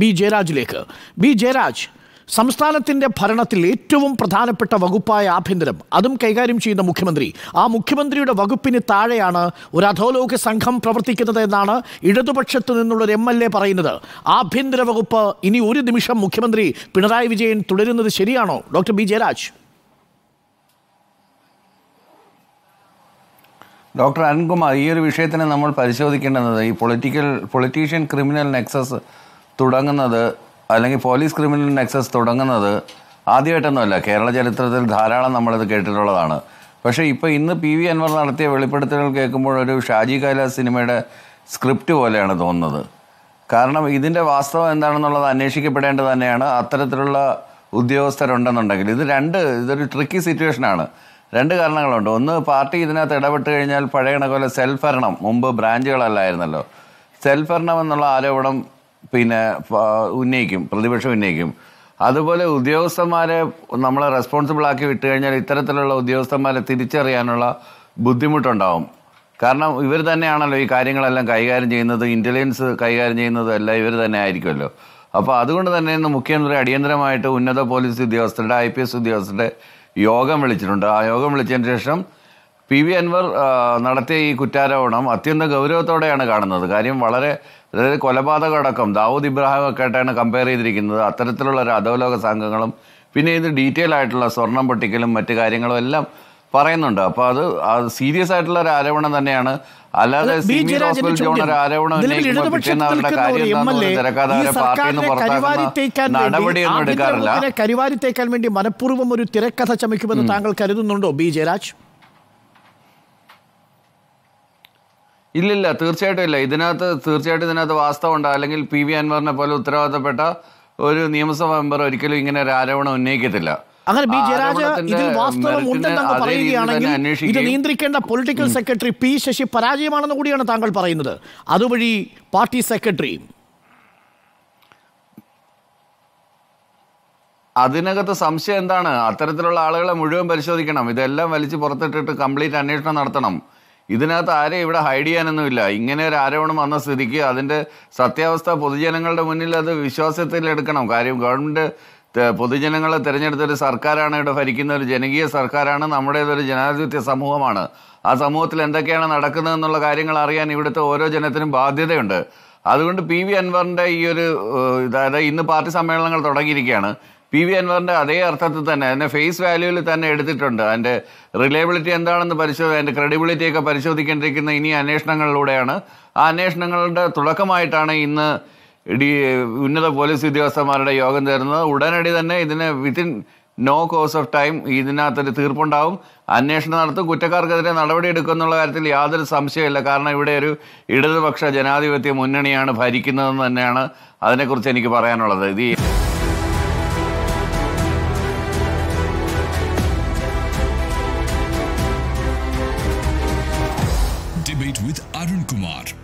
B ജയരാജിലേക്ക് B Jayaraj സംസ്ഥാനത്തിന്റെ ഭരണത്തിൽ ഏറ്റവും പ്രധാനപ്പെട്ട വകുപ്പായ ആഭ്യന്തരം അതും കൈകാര്യം ചെയ്യുന്ന മുഖ്യമന്ത്രി ആ മുഖ്യമന്ത്രിയുടെ വകുപ്പിന് താഴെയാണ് ഒരു അധോലോക സംഘം പ്രവർത്തിക്കുന്നത് എന്നാണ് ഇടതുപക്ഷത്തു നിന്നുള്ള ഒരു എം എൽ എ പറയുന്നത് ആഭ്യന്തര വകുപ്പ് ഇനി ഒരു നിമിഷം മുഖ്യമന്ത്രി പിണറായി വിജയൻ തുടരുന്നത് ശരിയാണോ doctor B Jayaraj doctor Arunkumar ഈ ഒരു വിഷയത്തിനെ നമ്മൾ പരിശോധിക്കേണ്ടത് ഈ പൊളിറ്റിക്കൽ പൊളിറ്റീഷ്യൻ ക്രിമിനൽ നെക്സസ് തുടങ്ങുന്നത് അല്ലെങ്കിൽ പോലീസ് ക്രിമിനൽ നെക്സസ് തുടങ്ങുന്നത് ആദ്യമായിട്ടൊന്നുമല്ല കേരള ചരിത്രത്തിൽ ധാരാളം നമ്മളിത് കേട്ടിട്ടുള്ളതാണ് പക്ഷേ ഇപ്പോൾ ഇന്ന് പി വി അൻവർ നടത്തിയ വെളിപ്പെടുത്തലുകൾ കേൾക്കുമ്പോൾ ഒരു ഷാജി കൈലാസ് സിനിമയുടെ സ്ക്രിപ്റ്റ് പോലെയാണ് തോന്നുന്നത് കാരണം ഇതിൻ്റെ വാസ്തവം എന്താണെന്നുള്ളത് അന്വേഷിക്കപ്പെടേണ്ടത് തന്നെയാണ് അത്തരത്തിലുള്ള ഉദ്യോഗസ്ഥരുണ്ടെന്നുണ്ടെങ്കിൽ ഇത് രണ്ട് ഇതൊരു ട്രിക്കി സിറ്റുവേഷനാണ് രണ്ട് കാരണങ്ങളുണ്ട് ഒന്ന് പാർട്ടി ഇതിനകത്ത് ഇടപെട്ട് കഴിഞ്ഞാൽ പഴയ കണക്കുപോലെ സെൽഫ് ഭരണം മുമ്പ് ബ്രാഞ്ചുകളല്ലായിരുന്നല്ലോ സെൽഫ് ഭരണം എന്നുള്ള ആരോപണം പിന്നെ ഉന്നയിക്കും പ്രതിപക്ഷം ഉന്നയിക്കും അതുപോലെ ഉദ്യോഗസ്ഥന്മാരെ നമ്മളെ റെസ്പോൺസിബിൾ ആക്കി വിട്ടു കഴിഞ്ഞാൽ ഇത്തരത്തിലുള്ള ഉദ്യോഗസ്ഥന്മാരെ തിരിച്ചറിയാനുള്ള ബുദ്ധിമുട്ടുണ്ടാവും കാരണം ഇവർ തന്നെയാണല്ലോ ഈ കാര്യങ്ങളെല്ലാം കൈകാര്യം ചെയ്യുന്നത് ഇൻ്റലിജൻസ് കൈകാര്യം ചെയ്യുന്നത് എല്ലാം ഇവർ തന്നെ ആയിരിക്കുമല്ലോ അപ്പോൾ അതുകൊണ്ട് തന്നെ ഇന്ന് മുഖ്യമന്ത്രി അടിയന്തരമായിട്ട് ഉന്നത പോലീസ് ഉദ്യോഗസ്ഥരുടെ ഐ പി എസ് ഉദ്യോഗസ്ഥരുടെ യോഗം വിളിച്ചിട്ടുണ്ട് ആ യോഗം വിളിച്ചതിന് ശേഷം പി വി അൻവർ നടത്തിയ ഈ കുറ്റാരോപണം അത്യന്തം ഗൗരവത്തോടെയാണ് കാണുന്നത് കാര്യം വളരെ അതായത് കൊലപാതകം അടക്കം ദാവൂദ് ഇബ്രാഹിം ഒക്കെ ആയിട്ടാണ് കമ്പയർ ചെയ്തിരിക്കുന്നത് അത്തരത്തിലുള്ള ഒരു അധോലോക സംഘങ്ങളും പിന്നെ ഇത് ഡീറ്റെയിൽ ആയിട്ടുള്ള സ്വർണം പൊട്ടിക്കലും മറ്റു കാര്യങ്ങളും എല്ലാം പറയുന്നുണ്ട് അപ്പൊ അത് സീരിയസ് ആയിട്ടുള്ള ഒരു ആരോപണം തന്നെയാണ് അല്ലാതെ സിമി ഒരു കരിവാരി തേക്കാൻ വേണ്ടി മനഃപൂർവ്വം ഒരു തിരക്കഥ ചമിക്കുമെന്ന് താങ്കൾ കരുതുന്നുണ്ടോ ബി ജയരാജ് ഇല്ലില്ല തീർച്ചയായിട്ടും ഇല്ല ഇതിനകത്ത് തീർച്ചയായിട്ടും ഇതിനകത്ത് വാസ്തവമുണ്ട് അല്ലെങ്കിൽ പി വി അൻവറിനെ പോലെ ഉത്തരവാദിത്തപ്പെട്ട ഒരു നിയമസഭാ മെമ്പർ ഒരിക്കലും ഇങ്ങനെ ഒരു ആരോപണം ഉന്നയിക്കത്തില്ല അങ്ങനെ ബി ജയരാജ ഇതിൽ വാസ്തവം ഉണ്ടെന്നങ്ങ് പറയുകയാണെങ്കിൽ ഇത് നിയന്ത്രിക്കേണ്ട പൊളിറ്റിക്കൽ സെക്രട്ടറി പി ശശി പരാജയമാണെന്ന് കൂടിയാണ് താങ്കൾ പറയുന്നത് അതുവഴി പാർട്ടി സെക്രട്ടറി അതിനകത്ത് സംശയം എന്താണ് അത്തരത്തിലുള്ള ആളുകളെ മുഴുവൻ പരിശോധിക്കണം ഇതെല്ലാം വലിച്ചു പുറത്തിട്ടിട്ട് കംപ്ലീറ്റ് അന്വേഷണം നടത്തണം ഇതിനകത്ത് ആരെ ഇവിടെ ഹൈഡ് ചെയ്യാനൊന്നുമില്ല ഇങ്ങനെ ഒരു ആരോപണം വന്ന സ്ഥിതിക്ക് അതിൻ്റെ സത്യാവസ്ഥ പൊതുജനങ്ങളുടെ മുന്നിൽ അത് എടുക്കണം കാര്യം ഗവൺമെൻറ് പൊതുജനങ്ങളെ തിരഞ്ഞെടുത്തൊരു സർക്കാരാണ് ഇവിടെ ഭരിക്കുന്ന ഒരു ജനകീയ സർക്കാരാണ് നമ്മുടേതൊരു ജനാധിപത്യ സമൂഹമാണ് ആ സമൂഹത്തിൽ എന്തൊക്കെയാണ് നടക്കുന്നതെന്നുള്ള കാര്യങ്ങൾ അറിയാൻ ഇവിടുത്തെ ഓരോ ജനത്തിനും ബാധ്യതയുണ്ട് അതുകൊണ്ട് പി വി അൻവറിൻ്റെ ഈ ഒരു അതായത് ഇന്ന് പാർട്ടി സമ്മേളനങ്ങൾ തുടങ്ങിയിരിക്കുകയാണ് പി വി അൻവറിൻ്റെ അതേ അർത്ഥത്തിൽ തന്നെ അതിൻ്റെ ഫേസ് വാല്യൂവിൽ തന്നെ എടുത്തിട്ടുണ്ട് അതിൻ്റെ റിലയബിലിറ്റി എന്താണെന്ന് പരിശോധന അതിൻ്റെ ക്രെഡിബിലിറ്റിയൊക്കെ പരിശോധിക്കേണ്ടിരിക്കുന്ന ഇനി അന്വേഷണങ്ങളിലൂടെയാണ് ആ അന്വേഷണങ്ങളുടെ തുടക്കമായിട്ടാണ് ഇന്ന് ഡി ഉന്നത പോലീസ് ഉദ്യോഗസ്ഥന്മാരുടെ യോഗം ചേരുന്നത് ഉടനടി തന്നെ ഇതിന് within no course of time ഇതിനകത്തൊരു തീർപ്പുണ്ടാവും അന്വേഷണം നടത്തും കുറ്റക്കാർക്കെതിരെ നടപടിയെടുക്കും എന്നുള്ള കാര്യത്തിൽ യാതൊരു സംശയമില്ല കാരണം ഇവിടെ ഒരു ഇടതുപക്ഷ ജനാധിപത്യ മുന്നണിയാണ് ഭരിക്കുന്നതെന്ന് തന്നെയാണ് അതിനെക്കുറിച്ച് എനിക്ക് പറയാനുള്ളത് ഇത് Kumar.